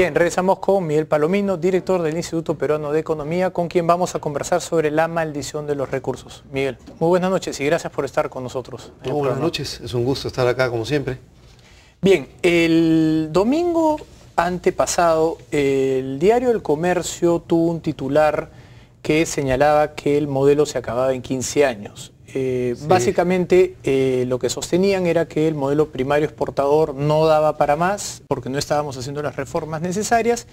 Bien, regresamos con Miguel Palomino, director del Instituto Peruano de Economía, con quien vamos a conversar sobre la maldición de los recursos. Miguel, muy buenas noches y gracias por estar con nosotros. Muy buenas noches, es un gusto estar acá como siempre. Bien, el domingo antepasado, el diario El Comercio tuvo un titular que señalaba que el modelo se acababa en 15 años. Eh, básicamente eh, lo que sostenían era que el modelo primario exportador no daba para más porque no estábamos haciendo las reformas necesarias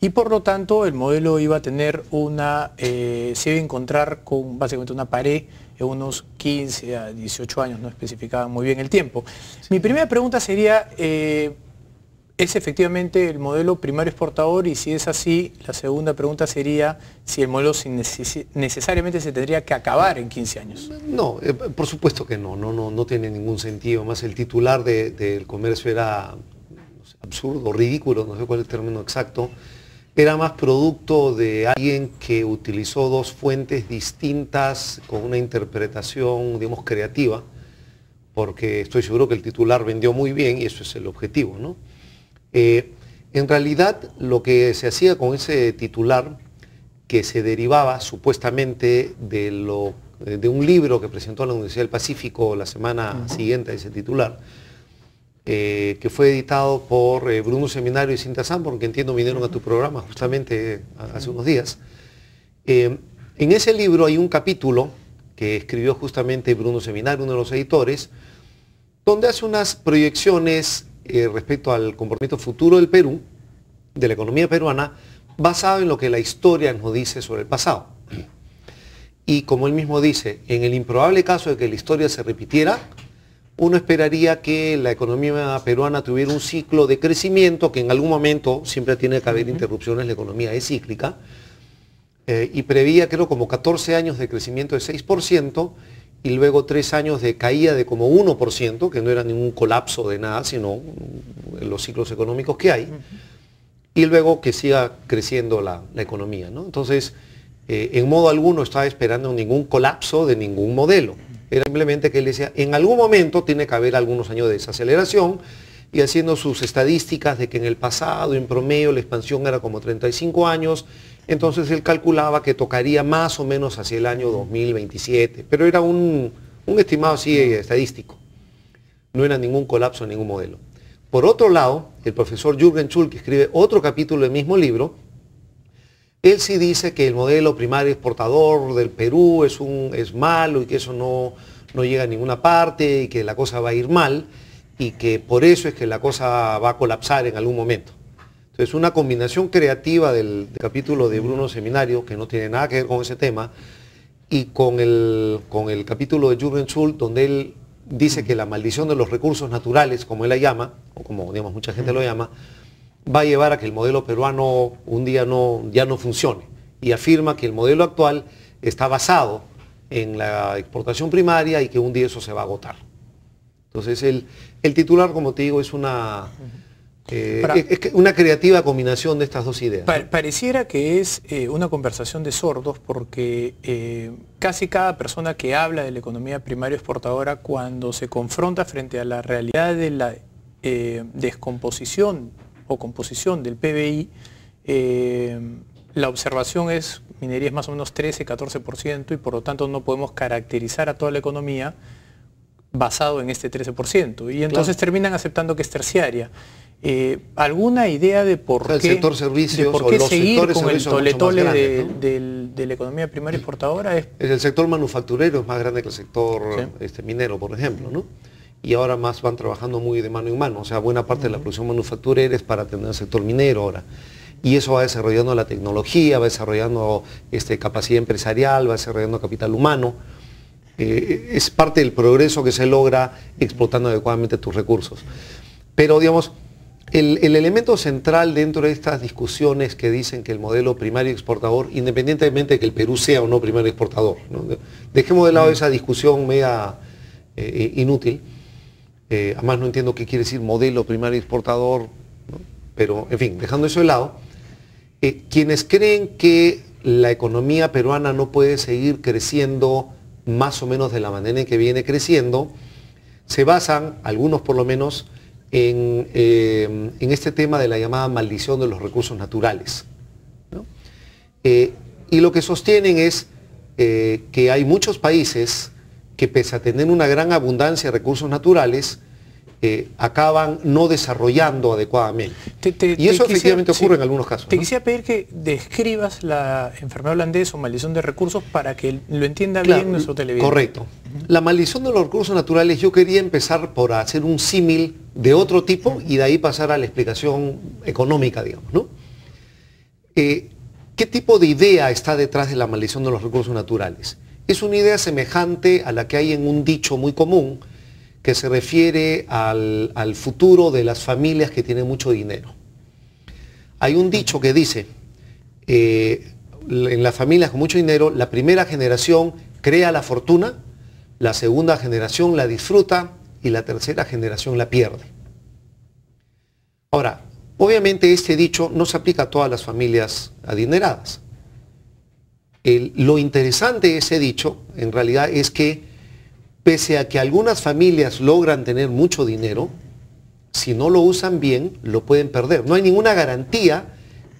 y por lo tanto el modelo iba a tener una, eh, se iba a encontrar con básicamente una pared en unos 15 a 18 años, no especificaba muy bien el tiempo. Mi primera pregunta sería, ¿Es efectivamente el modelo primario exportador? Y si es así, la segunda pregunta sería si el modelo necesariamente se tendría que acabar en 15 años. No, eh, por supuesto que no, no, no, no tiene ningún sentido. Más el titular del comercio era absurdo, ridículo, no sé cuál es el término exacto. Era más producto de alguien que utilizó dos fuentes distintas con una interpretación, digamos, creativa, porque estoy seguro que el titular vendió muy bien y eso es el objetivo, ¿no? Eh, en realidad, lo que se hacía con ese titular, que se derivaba supuestamente de, eh, un libro que presentó la Universidad del Pacífico la semana siguiente a ese titular, eh, que fue editado por Bruno Seminario y Cinta porque entiendo vinieron a tu programa justamente hace unos días. en ese libro hay un capítulo que escribió justamente Bruno Seminario, uno de los editores, donde hace unas proyecciones eh, respecto al comportamiento futuro del Perú, de la economía peruana, basado en lo que la historia nos dice sobre el pasado. Y como él mismo dice, en el improbable caso de que la historia se repitiera, uno esperaría que la economía peruana tuviera un ciclo de crecimiento, que en algún momento siempre tiene que haber interrupciones, la economía es cíclica, eh, y prevía creo como 14 años de crecimiento de 6%, y luego tres años de caída de como 1%, que no era ningún colapso de nada, sino los ciclos económicos que hay, y luego que siga creciendo la, economía. Entonces, eh, en modo alguno estaba esperando ningún colapso de ningún modelo. Era simplemente que él decía, en algún momento tiene que haber algunos años de desaceleración, y haciendo sus estadísticas de que en el pasado, en promedio, la expansión era como 35 años, entonces él calculaba que tocaría más o menos hacia el año 2027, pero era un, estimado así eh, estadístico. No era ningún colapso en ningún modelo. Por otro lado, el profesor Jürgen Schul, que escribe otro capítulo del mismo libro, él sí dice que el modelo primario exportador del Perú es, un, malo y que eso no llega a ninguna parte y que la cosa va a ir mal y que por eso es que la cosa va a colapsar en algún momento. Entonces, una combinación creativa del, capítulo de Bruno Seminario, que no tiene nada que ver con ese tema, y con el, con el capítulo de Jürgen Schultz, donde él dice que la maldición de los recursos naturales, como él la llama, o como digamos mucha gente lo llama, va a llevar a que el modelo peruano un día no, ya no funcione. Y afirma que el modelo actual está basado en la exportación primaria y que un día eso se va a agotar. Entonces el, el titular, como te digo, es una, eh, es, una creativa combinación de estas dos ideas. pareciera que es eh, una conversación de sordos porque eh, casi cada persona que habla de la economía primaria exportadora cuando se confronta frente a la realidad de la descomposición o composición del PBI, la observación es minería es más o menos 13, 14% y por lo tanto no podemos caracterizar a toda la economía basado en este 13%. Y entonces terminan aceptando que es terciaria. Eh, alguna idea de por qué... El sector servicios o los sectores el de, la economía primaria exportadora es... El sector manufacturero es más grande que el sector este, minero, por ejemplo, ¿no? Y ahora más van trabajando muy de mano en mano. O sea, buena parte de la producción manufacturera es para atender el sector minero ahora y eso va desarrollando la tecnología, va desarrollando este, capacidad empresarial, va desarrollando capital humano. Eh, es parte del progreso que se logra explotando adecuadamente tus recursos. Pero, digamos, el, elemento central dentro de estas discusiones que dicen que el modelo primario exportador, independientemente de que el Perú sea o no primario exportador, dejemos de lado esa discusión media eh, inútil. Eh, además no entiendo qué quiere decir modelo primario exportador, pero en fin, dejando eso de lado, eh, quienes creen que la economía peruana no puede seguir creciendo más o menos de la manera en que viene creciendo, se basan, algunos por lo menos, eh, en, este tema de la llamada maldición de los recursos naturales. Eh, y lo que sostienen es eh, que hay muchos países que pese a tener una gran abundancia de recursos naturales, acaban no desarrollando adecuadamente. y eso efectivamente ocurre en algunos casos. Te quisiera pedir que describas la enfermedad holandesa o maldición de recursos para que lo entienda bien nuestro televidente. Correcto. La maldición de los recursos naturales, yo quería empezar por hacer un símil de otro tipo y de ahí pasar a la explicación económica, digamos, ¿no? Eh, ¿Qué tipo de idea está detrás de la maldición de los recursos naturales? Es una idea semejante a la que hay en un dicho muy común que se refiere al, futuro de las familias que tienen mucho dinero. Hay un dicho que dice, eh, en las familias con mucho dinero, la primera generación crea la fortuna, la segunda generación la disfruta, y la tercera generación la pierde. Ahora, obviamente este dicho no se aplica a todas las familias adineradas. lo interesante de ese dicho, en realidad, es que pese a que algunas familias logran tener mucho dinero, si no lo usan bien, lo pueden perder. No hay ninguna garantía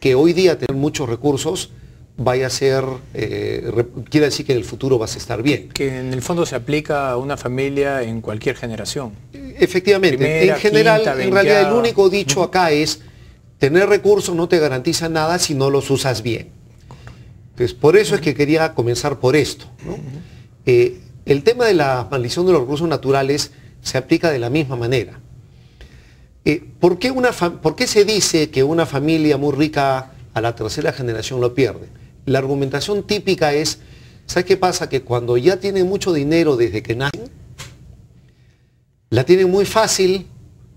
que hoy día tener muchos recursos vaya a ser, eh, quiere decir que en el futuro vas a estar bien. Que en el fondo se aplica a una familia en cualquier generación. Efectivamente, en general, en realidad el único dicho acá es, tener recursos no te garantiza nada si no los usas bien. por eso es que quería comenzar por esto. Eh, el tema de la maldición de los recursos naturales se aplica de la misma manera. Eh, una ¿Por qué se dice que una familia muy rica a la tercera generación lo pierde? La argumentación típica es, ¿sabes qué pasa? Que cuando ya tienen mucho dinero desde que nacen, la tienen muy fácil,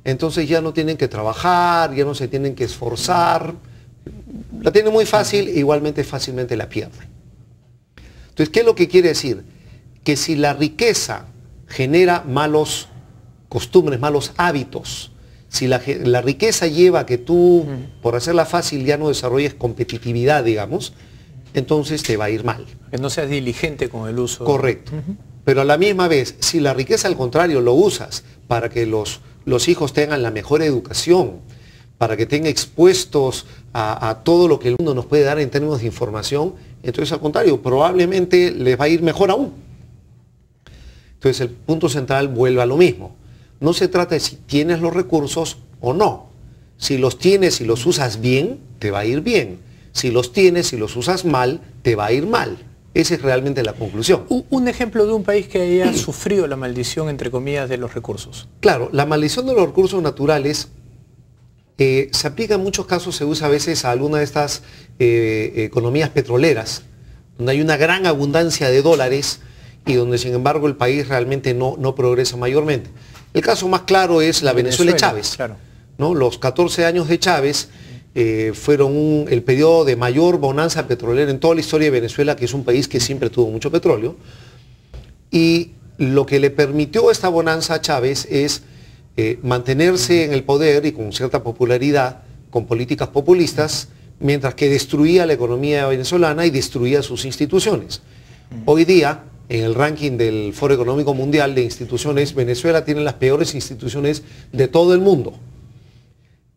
entonces ya no tienen que trabajar, ya no se tienen que esforzar, la tienen muy fácil e igualmente fácilmente la pierden. Entonces, ¿qué es lo que quiere decir? Que si la riqueza genera malos costumbres, malos hábitos, si la, riqueza lleva a que tú, por hacerla fácil, ya no desarrolles competitividad, digamos, entonces te va a ir mal. Que no seas diligente con el uso. Correcto. Pero a la misma vez, si la riqueza al contrario lo usas para que los, los hijos tengan la mejor educación, para que estén expuestos a, a, todo lo que el mundo nos puede dar en términos de información, entonces al contrario, probablemente les va a ir mejor aún. Entonces el punto central vuelve a lo mismo. No se trata de si tienes los recursos o no. Si los tienes y los usas bien, te va a ir bien. Si los tienes, si los usas mal, te va a ir mal. Esa es realmente la conclusión. Un ejemplo de un país que haya sufrido la maldición, entre comillas, de los recursos. Claro, la maldición de los recursos naturales eh, se aplica en muchos casos, se usa a veces a alguna de estas eh, economías petroleras, donde hay una gran abundancia de dólares y donde sin embargo el país realmente no, no progresa mayormente. El caso más claro es la Venezuela, Chávez. Claro. ¿no? Los 14 años de Chávez eh, fueron el periodo de mayor bonanza petrolera en toda la historia de Venezuela, que es un país que siempre tuvo mucho petróleo. Y lo que le permitió esta bonanza a Chávez es eh, mantenerse en el poder y con cierta popularidad, con políticas populistas, mientras que destruía la economía venezolana y destruía sus instituciones. Hoy día, en el ranking del Foro Económico Mundial de instituciones, Venezuela tiene las peores instituciones de todo el mundo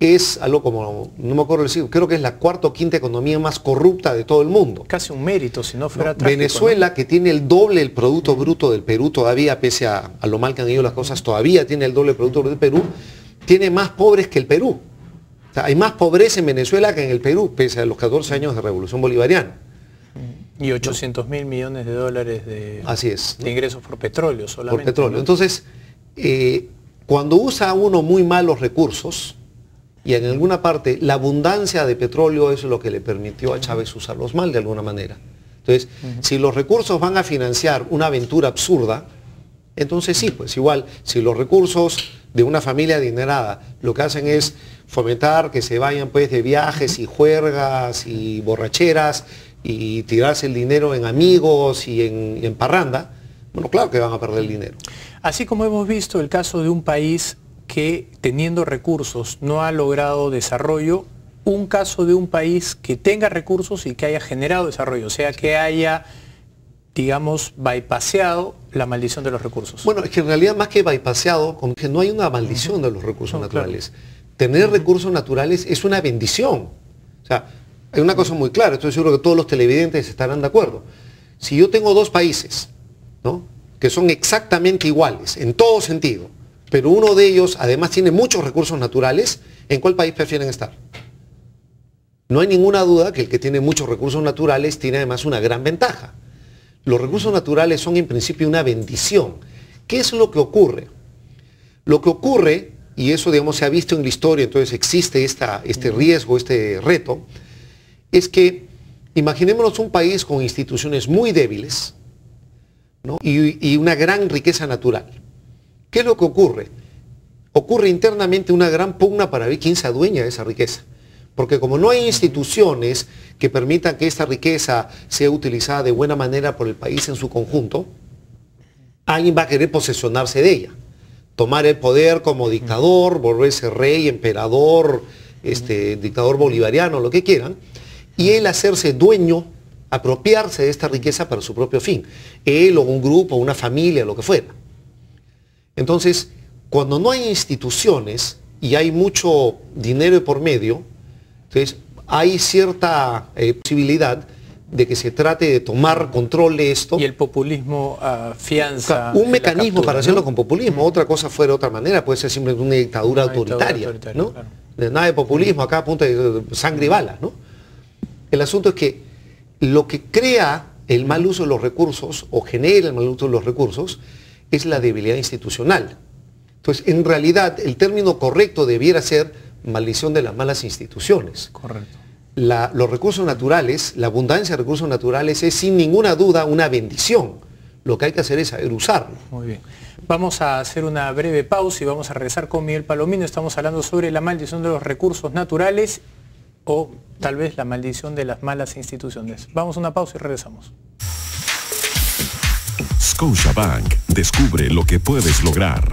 es algo como, no me acuerdo decir, creo que es la cuarta o quinta economía más corrupta de todo el mundo. Casi un mérito si no fuera Venezuela, que tiene el doble del Producto Bruto del Perú todavía, pese a, lo mal que han ido las cosas, todavía tiene el doble del Producto Bruto del Perú, tiene más pobres que el Perú. hay más pobreza en Venezuela que en el Perú, pese a los 14 años de revolución bolivariana. Y 800 mil millones de dólares de, Así es, de ingresos por petróleo solamente. Por petróleo. Entonces, eh, cuando usa uno muy malos recursos, y en alguna parte, la abundancia de petróleo es lo que le permitió a Chávez usarlos mal de alguna manera. Entonces, si los recursos van a financiar una aventura absurda, entonces sí, pues igual, si los recursos de una familia adinerada lo que hacen es fomentar que se vayan pues de viajes y juergas y borracheras y tirarse el dinero en amigos y en, en parranda, bueno, claro que van a perder el dinero. Así como hemos visto el caso de un país que teniendo recursos no ha logrado desarrollo, un caso de un país que tenga recursos y que haya generado desarrollo, o sea, que haya, digamos, bypaseado la maldición de los recursos. Bueno, es que en realidad más que bypaseado, que no hay una maldición de los recursos naturales. Tener recursos naturales es una bendición. O sea, hay una cosa muy clara, estoy seguro que todos los televidentes estarán de acuerdo. Si yo tengo dos países, ¿no? que son exactamente iguales en todo sentido, pero uno de ellos además tiene muchos recursos naturales, ¿en cuál país prefieren estar? No hay ninguna duda que el que tiene muchos recursos naturales tiene además una gran ventaja. Los recursos naturales son en principio una bendición. ¿Qué es lo que ocurre? Lo que ocurre, y eso digamos se ha visto en la historia, entonces existe este riesgo, este reto, es que imaginémonos un país con instituciones muy débiles y una gran riqueza natural. ¿Qué es lo que ocurre? Ocurre internamente una gran pugna para ver quién se adueña de esa riqueza. Porque como no hay instituciones que permitan que esta riqueza sea utilizada de buena manera por el país en su conjunto, alguien va a querer posesionarse de ella. Tomar el poder como dictador, volverse rey, emperador, este, dictador bolivariano, lo que quieran, y él hacerse dueño, apropiarse de esta riqueza para su propio fin. Él o un grupo, una familia, lo que fuera. Entonces, cuando no hay instituciones y hay mucho dinero por medio, entonces hay cierta eh, posibilidad de que se trate de tomar control de esto. Y el populismo ah, afianza. un mecanismo para hacerlo con populismo, otra cosa fuera de otra manera, puede ser simplemente una dictadura autoritaria. ¿no? De nada de populismo, acá apunta de sangre y balas. ¿no? El asunto es que lo que crea el mal uso de los recursos o genera el mal uso de los recursos es la debilidad institucional. Entonces, en realidad, el término correcto debiera ser maldición de las malas instituciones. Correcto. los recursos naturales, la abundancia de recursos naturales es sin ninguna duda una bendición. Lo que hay que hacer es saber usarlo. Muy bien. Vamos a hacer una breve pausa y vamos a regresar con Miguel Palomino. Estamos hablando sobre la maldición de los recursos naturales o tal vez la maldición de las malas instituciones. Vamos a una pausa y regresamos. Scotiabank, descubre lo que puedes lograr.